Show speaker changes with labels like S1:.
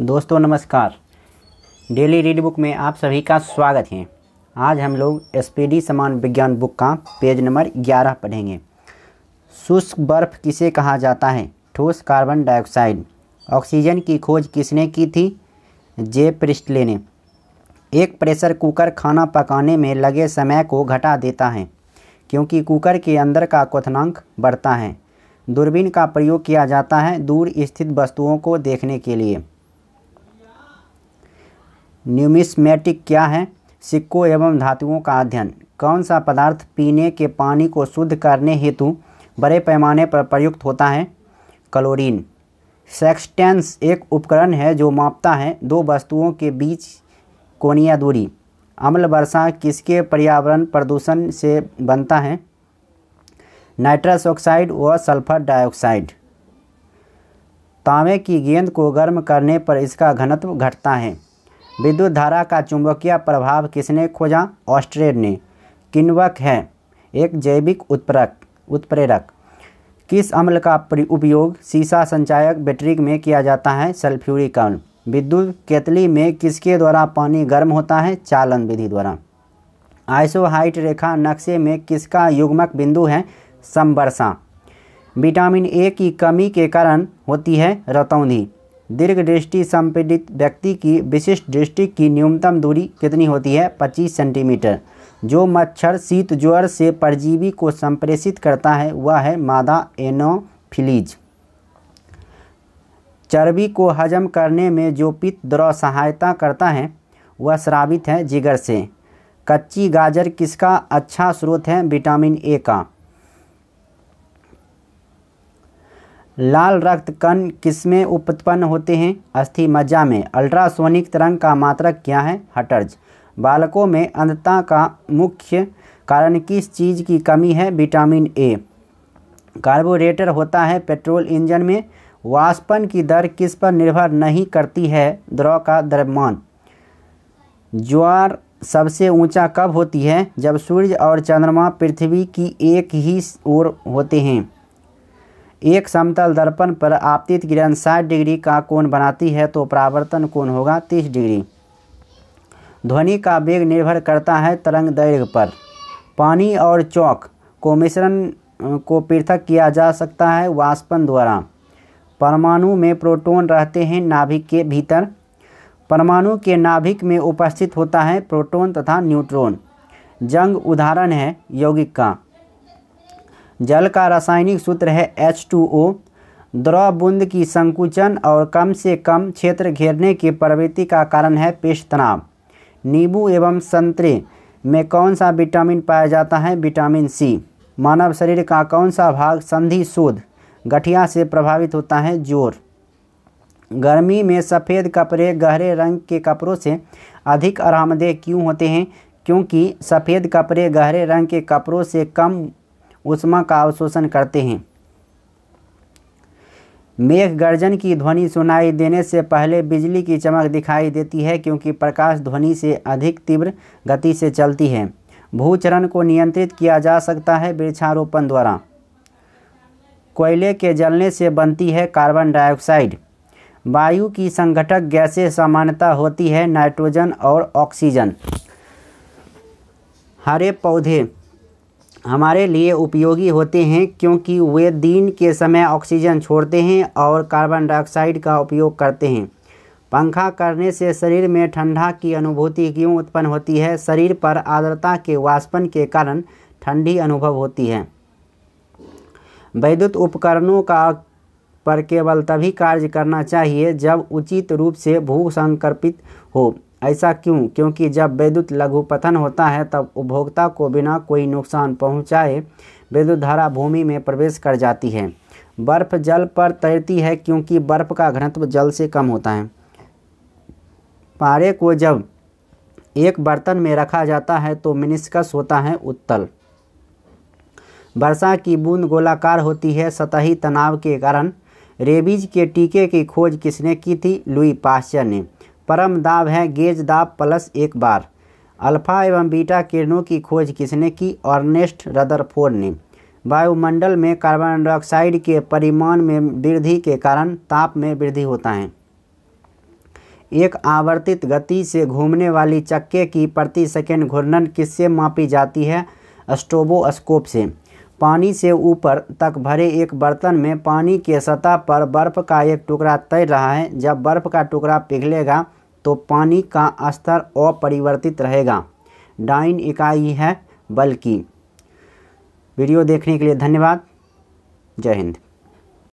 S1: दोस्तों नमस्कार daily read book में आप सभी का स्वागत है आज हम लोग एसपीडी समान विज्ञान बुक का पेज नंबर 11 पढ़ेंगे शुष्क बर्फ किसे कहा जाता है ठोस कार्बन डाइऑक्साइड ऑक्सीजन की खोज किसने की थी जे प्रिस्टले ने एक प्रेशर कुकर खाना पकाने में लगे समय को घटा देता है क्योंकि कुकर के अंदर का क्वथनांक बढ़ता है दूरबीन का प्रयोग किया जाता है दूर स्थित वस्तुओं को देखने के लिए न्यूमिस्मेटिक क्या है सिक्कों एवं धातुओं का अध्ययन कौन सा पदार्थ पीने के पानी को शुद्ध करने हेतु बड़े पैमाने पर प्रयुक्त होता है क्लोरीन सेक्सटेंस एक उपकरण है जो मापता है दो वस्तुओं के बीच कोणीय दूरी अम्ल वर्षा किसके पर्यावरण प्रदूषण से बनता है नाइट्रस ऑक्साइड व सल्फर डाइऑक्साइड तांबे की गेंद को गर्म करने पर इसका घनत्व घटता है विद्युत धारा का चुंबकीय प्रभाव किसने खोजा ऑस्ट्रेड ने किन्वक है एक जैविक उत्प्रक उत्प्रेरक किस अम्ल का उपयोग सीसा संचायक बैटरी में किया जाता है सल्फ्यूरिक अम्ल विद्युत केतली में किसके द्वारा पानी गर्म होता है चालन विधि द्वारा आइसोहाइट रेखा नक्शे में किसका युग्मक बिंदु है संबरसा विटामिन ए की कमी के कारण होती है रतौंधी दीर्घ दृष्टि संपीड़ित व्यक्ति की विशिष्ट दृष्टि की न्यूनतम दूरी कितनी होती है 25 सेंटीमीटर जो मच्छर शीत ज्वर से परजीवी को संप्रेषित करता है वह है मादा एनोफिलीज चर्बी को हजम करने में जो पित्त द्रव सहायता करता है वह श्रावित है जिगर से कच्ची गाजर किसका अच्छा स्रोत है विटामिन ए का लाल रक्त कण किसमें उत्पन्न होते हैं अस्थि मज्जा में अल्ट्रासोनिक तरंग का मात्रक क्या है हटर्ज बालकों में अंधता का मुख्य कारण किस चीज़ की कमी है विटामिन ए कार्बोरेटर होता है पेट्रोल इंजन में वाष्पन की दर किस पर निर्भर नहीं करती है द्रव का द्रव्यमान ज्वार सबसे ऊंचा कब होती है जब सूर्य और चंद्रमा पृथ्वी की एक ही ओर होते हैं एक समतल दर्पण पर आपतित किरण 60 डिग्री का कोण बनाती है तो परावर्तन कोण होगा 30 डिग्री ध्वनि का वेग निर्भर करता है तरंग दैर्घ्य पर पानी और चौक को मिश्रण को पृथक किया जा सकता है वाष्पन द्वारा परमाणु में प्रोटॉन रहते हैं नाभिक के भीतर परमाणु के नाभिक में उपस्थित होता है प्रोटॉन तथा न्यूट्रॉन जंग उदाहरण है यौगिक का जल का रासायनिक सूत्र है एच टू ओ द्रव बूंद की संकुचन और कम से कम क्षेत्र घेरने की प्रवृत्ति का कारण है पेश तनाव नींबू एवं संतरे में कौन सा विटामिन पाया जाता है विटामिन सी मानव शरीर का कौन सा भाग संधि शोध गठिया से प्रभावित होता है जोर गर्मी में सफ़ेद कपड़े गहरे रंग के कपड़ों से अधिक आरामदेह क्यों होते हैं क्योंकि सफ़ेद कपड़े गहरे रंग के कपड़ों से कम ऊष्मा का अवशोषण करते हैं मेघ गर्जन की ध्वनि सुनाई देने से पहले बिजली की चमक दिखाई देती है क्योंकि प्रकाश ध्वनि से अधिक तीव्र गति से चलती है भूचरण को नियंत्रित किया जा सकता है वृक्षारोपण द्वारा कोयले के जलने से बनती है कार्बन डाइऑक्साइड वायु की संगठक गैसें सामान्यता होती है नाइट्रोजन और ऑक्सीजन हरे पौधे हमारे लिए उपयोगी होते हैं क्योंकि वे दिन के समय ऑक्सीजन छोड़ते हैं और कार्बन डाइऑक्साइड का उपयोग करते हैं पंखा करने से शरीर में ठंडा की अनुभूति क्यों उत्पन्न होती है शरीर पर आर्द्रता के वाष्पन के कारण ठंडी अनुभव होती है वैद्युत उपकरणों का पर केवल तभी कार्य करना चाहिए जब उचित रूप से भू संकर्पित हो ऐसा क्यों क्योंकि जब वैद्युत लघुपथन होता है तब उपभोक्ता को बिना कोई नुकसान पहुंचाए विद्युत धारा भूमि में प्रवेश कर जाती है बर्फ जल पर तैरती है क्योंकि बर्फ का घनत्व जल से कम होता है पारे को जब एक बर्तन में रखा जाता है तो मिनिस्कस होता है उत्तल वर्षा की बूंद गोलाकार होती है सतही तनाव के कारण रेबीज के टीके की खोज किसने की थी लुई पाश्चर ने परम दाब है गेज दाब प्लस एक बार अल्फा एवं बीटा किरणों की खोज किसने की ऑर्नेस्ट रदरफोर ने वायुमंडल में कार्बन डाइऑक्साइड के परिमाण में वृद्धि के कारण ताप में वृद्धि होता है एक आवर्तित गति से घूमने वाली चक्के की प्रति सेकेंड घूर्णन किससे मापी जाती है स्टोबोस्कोप से पानी से ऊपर तक भरे एक बर्तन में पानी के सतह पर बर्फ का एक टुकड़ा तैर रहा है जब बर्फ का टुकड़ा पिघलेगा तो पानी का स्तर अपरिवर्तित रहेगा डाइन इकाई है बल्कि वीडियो देखने के लिए धन्यवाद जय हिंद